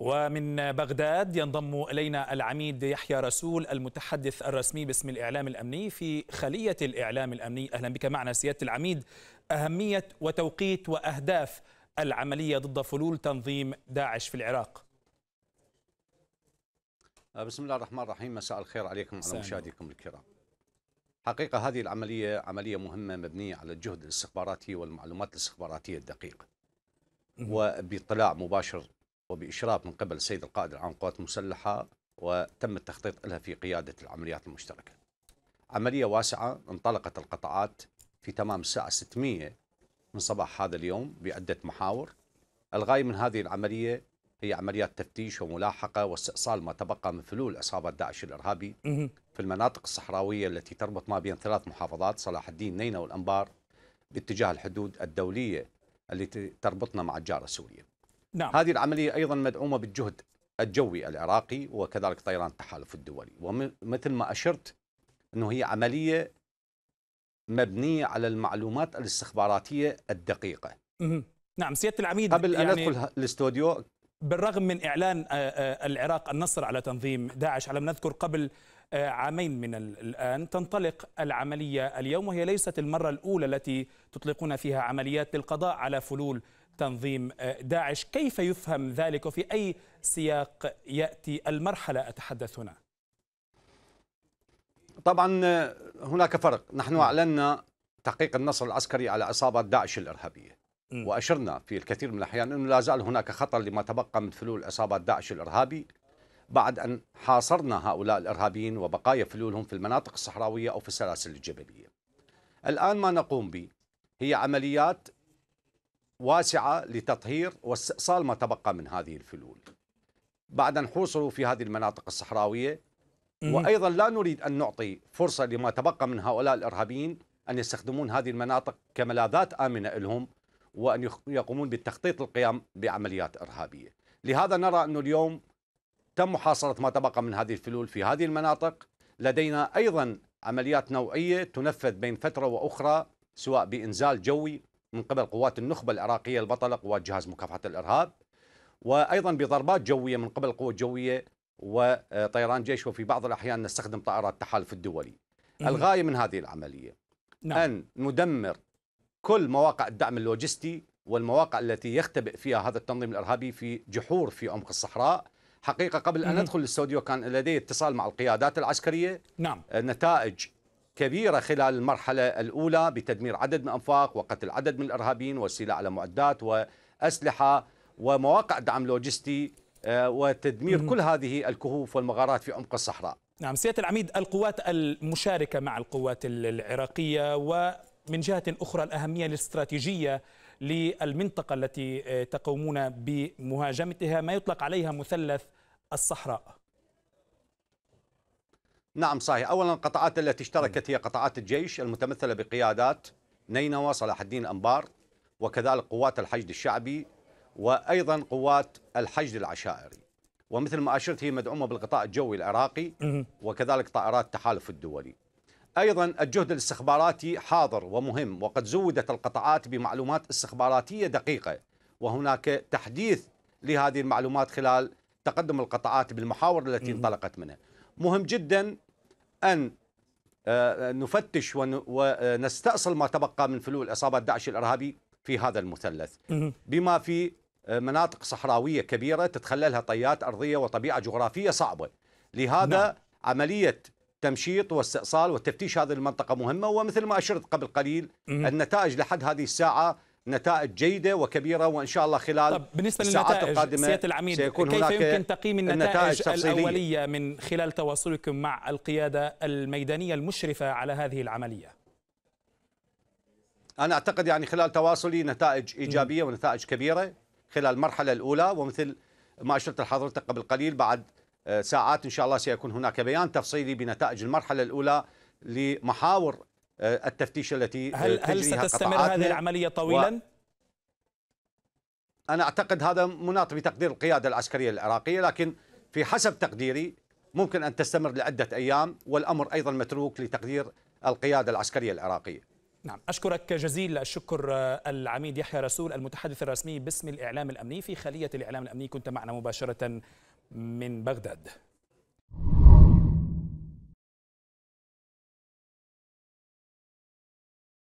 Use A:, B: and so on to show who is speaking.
A: ومن بغداد ينضم الينا العميد يحيى رسول المتحدث الرسمي باسم الاعلام الامني في خليه الاعلام الامني اهلا بك معنا سياده العميد اهميه وتوقيت واهداف العمليه ضد فلول تنظيم داعش في العراق
B: بسم الله الرحمن الرحيم مساء الخير عليكم وعلى مشاهديكم الكرام حقيقة هذه العملية عملية مهمة مبنية على الجهد الاستخباراتي والمعلومات الاستخباراتية الدقيقة وباطلاع مباشر وبإشراف من قبل السيد القائد العام للقوات المسلحة وتم التخطيط لها في قيادة العمليات المشتركة عملية واسعة انطلقت القطاعات في تمام الساعة 600 من صباح هذا اليوم بعدة محاور الغاية من هذه العملية هي عمليات تفتيش وملاحقة واستئصال ما تبقى من فلول عصابة داعش الإرهابي في المناطق الصحراوية التي تربط ما بين ثلاث محافظات صلاح الدين نينوى والأنبار باتجاه الحدود الدولية التي تربطنا مع الجارة سوريا نعم. هذه العملية أيضا مدعومة بالجهد الجوي العراقي وكذلك طيران التحالف الدولي ومثل ما أشرت أنه هي عملية مبنية على المعلومات الاستخباراتية الدقيقة
A: نعم سيادة العميد قبل أن يعني...
B: الاستوديو
A: بالرغم من إعلان آه، آه، العراق النصر على تنظيم داعش على ما نذكر قبل آه، عامين من الآن تنطلق العملية اليوم وهي ليست المرة الأولى التي تطلقون فيها عمليات للقضاء على فلول تنظيم آه، داعش كيف يفهم ذلك وفي أي سياق يأتي المرحلة أتحدث هنا
B: طبعا آه، هناك فرق نحن أعلنا تحقيق النصر العسكري على عصابة داعش الإرهابية وأشرنا في الكثير من الأحيان أنه لا زال هناك خطر لما تبقى من فلول عصابة داعش الإرهابي بعد أن حاصرنا هؤلاء الإرهابيين وبقايا فلولهم في المناطق الصحراوية أو في السلاسل الجبلية الآن ما نقوم به هي عمليات واسعة لتطهير واستئصال ما تبقى من هذه الفلول بعد أن حوصروا في هذه المناطق الصحراوية وأيضا لا نريد أن نعطي فرصة لما تبقى من هؤلاء الإرهابيين أن يستخدمون هذه المناطق كملاذات آمنة لهم وأن يقومون بالتخطيط للقيام بعمليات إرهابية لهذا نرى أنه اليوم تم محاصرة ما تبقى من هذه الفلول في هذه المناطق لدينا أيضا عمليات نوعية تنفذ بين فترة وأخرى سواء بإنزال جوي من قبل قوات النخبة العراقية البطلة قوات جهاز مكافحة الإرهاب وأيضا بضربات جوية من قبل قوة جوية وطيران جيش وفي بعض الأحيان نستخدم طائرات التحالف الدولي إيه. الغاية من هذه العملية نعم. أن ندمر كل مواقع الدعم اللوجستي والمواقع التي يختبئ فيها هذا التنظيم الإرهابي في جحور في عمق الصحراء حقيقة قبل أن ندخل الاستوديو كان لدي اتصال مع القيادات العسكرية نعم آه، نتائج كبيرة خلال المرحلة الأولى بتدمير عدد من الأنفاق وقتل عدد من الإرهابيين والسيلة على معدات وأسلحة ومواقع دعم لوجستي آه، وتدمير كل هذه الكهوف والمغارات في عمق الصحراء
A: نعم سيادة العميد القوات المشاركة مع القوات العراقية ومن جهة أخرى الأهمية الاستراتيجية للمنطقة التي آه، تقومون بمهاجمتها ما يطلق عليها مثلث الصحراء
B: نعم صحيح أولا القطاعات التي اشتركت نعم. هي قطاعات الجيش المتمثلة بقيادات نينوى صلاح الدين أنبار وكذلك قوات الحشد الشعبي وأيضا قوات الحشد العشائري ومثل ما أشرت هي مدعومة بالقطاع الجوي العراقي وكذلك طائرات التحالف الدولي أيضا الجهد الاستخباراتي حاضر ومهم وقد زودت القطاعات بمعلومات استخباراتية دقيقة وهناك تحديث لهذه المعلومات خلال تقدم القطاعات بالمحاور التي انطلقت منها مهم جدا أن آه، آه، نفتش ونستأصل آه، ما تبقى من فلول اصابه داعش الإرهابي في هذا المثلث بما في مناطق صحراوية كبيرة تتخللها طيات أرضية وطبيعة جغرافية صعبة لهذا نعم. عملية تمشيط واستئصال وتفتيش هذه المنطقة مهمة ومثل ما أشرت قبل قليل النتائج لحد هذه الساعة نتائج جيدة وكبيرة وإن شاء الله خلال طب بالنسبة الساعات القادمة سيادة العميد سيكون كيف هناك يمكن تقييم النتائج, النتائج الأولية
A: من خلال تواصلكم مع القيادة الميدانية المشرفة على هذه العملية؟
B: أنا أعتقد يعني خلال تواصلي نتائج إيجابية ونتائج كبيرة خلال المرحلة الأولى ومثل ما أشرت لحضرتك قبل قليل بعد آه، ساعات إن شاء الله سيكون هناك بيان تفصيلي بنتائج المرحلة الأولى لمحاور آه، التفتيش التي آه، هل, هل ستستمر هذه العملية طويلا؟ أنا أعتقد هذا مناط بتقدير القيادة العسكرية العراقية لكن في حسب تقديري ممكن أن تستمر لعدة أيام والأمر أيضا متروك لتقدير القيادة العسكرية العراقية
A: نعم أشكرك جزيل الشكر آه، العميد يحيى رسول المتحدث الرسمي باسم الإعلام الأمني في خلية الإعلام الأمني كنت معنا مباشرة من بغداد